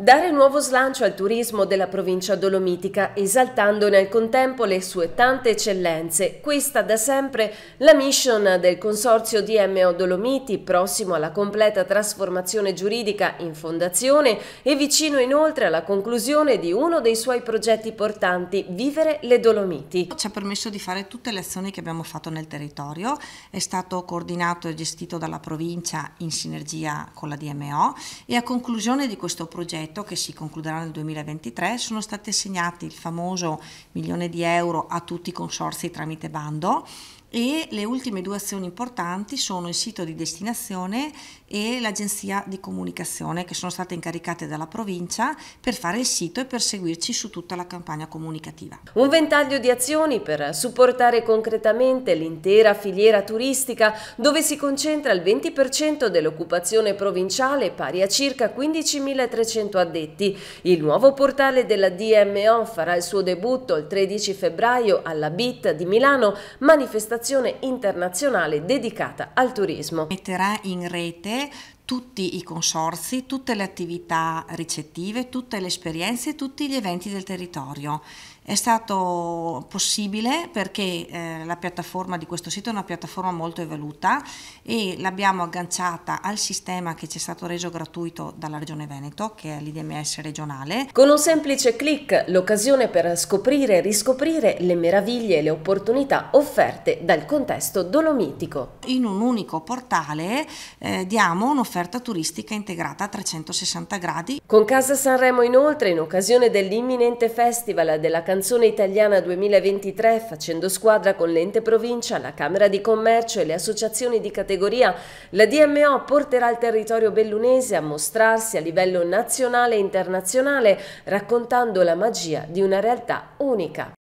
Dare nuovo slancio al turismo della provincia dolomitica, esaltandone al contempo le sue tante eccellenze, questa da sempre la mission del consorzio DMO Dolomiti, prossimo alla completa trasformazione giuridica in fondazione e vicino inoltre alla conclusione di uno dei suoi progetti portanti, Vivere le Dolomiti. Ci ha permesso di fare tutte le azioni che abbiamo fatto nel territorio, è stato coordinato e gestito dalla provincia in sinergia con la DMO e a conclusione di questo progetto progetto che si concluderà nel 2023 sono stati assegnati il famoso milione di euro a tutti i consorzi tramite bando e le ultime due azioni importanti sono il sito di destinazione e l'agenzia di comunicazione che sono state incaricate dalla provincia per fare il sito e per seguirci su tutta la campagna comunicativa. Un ventaglio di azioni per supportare concretamente l'intera filiera turistica dove si concentra il 20% dell'occupazione provinciale pari a circa 15.300 addetti. Il nuovo portale della DMO farà il suo debutto il 13 febbraio alla BIT di Milano, manifestazione internazionale dedicata al turismo. Metterà in rete tutti i consorsi, tutte le attività ricettive, tutte le esperienze, tutti gli eventi del territorio. È stato possibile perché eh, la piattaforma di questo sito è una piattaforma molto evoluta e l'abbiamo agganciata al sistema che ci è stato reso gratuito dalla Regione Veneto, che è l'IDMS regionale. Con un semplice clic l'occasione per scoprire e riscoprire le meraviglie e le opportunità offerte dal contesto dolomitico. In un unico portale eh, diamo un'offerta un'offerta turistica integrata a 360 gradi. Con Casa Sanremo inoltre, in occasione dell'imminente Festival della canzone italiana 2023, facendo squadra con l'ente provincia, la Camera di Commercio e le associazioni di categoria, la DMO porterà il territorio bellunese a mostrarsi a livello nazionale e internazionale, raccontando la magia di una realtà unica.